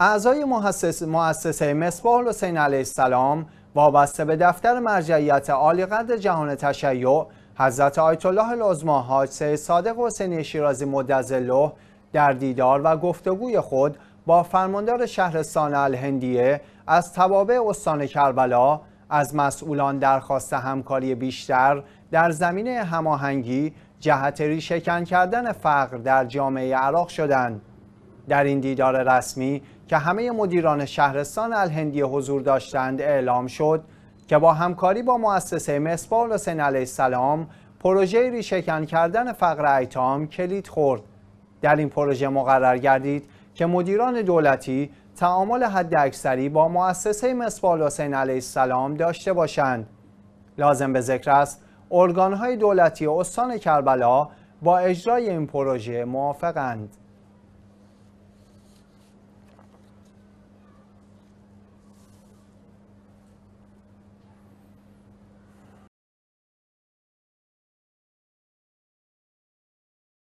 اعضای موسسه مؤسسه مصباح حسین علیه السلام وابسته به دفتر مرجعیت عالی قدر جهان تشیع حضرت آیت الله العظما حاج سید صادق حسینی شیرازی مدظله در دیدار و گفتگوی خود با فرماندار شهرستان الهندیه از توابع استان کربلا از مسئولان درخواست همکاری بیشتر در زمینه هماهنگی جهت ریشهکن کردن فقر در جامعه عراق شدند در این دیدار رسمی که همه مدیران شهرستان الهندی حضور داشتند اعلام شد که با همکاری با مؤسسه مصباح حسین علیه السلام پروژه ریشکن کردن فقر ایتام کلید خورد در این پروژه مقرر گردید که مدیران دولتی تعامل حداکثری با مؤسسه مسپال حسین علیه السلام داشته باشند لازم به ذکر است ارگانهای دولتی استان کربلا با اجرای این پروژه موافقند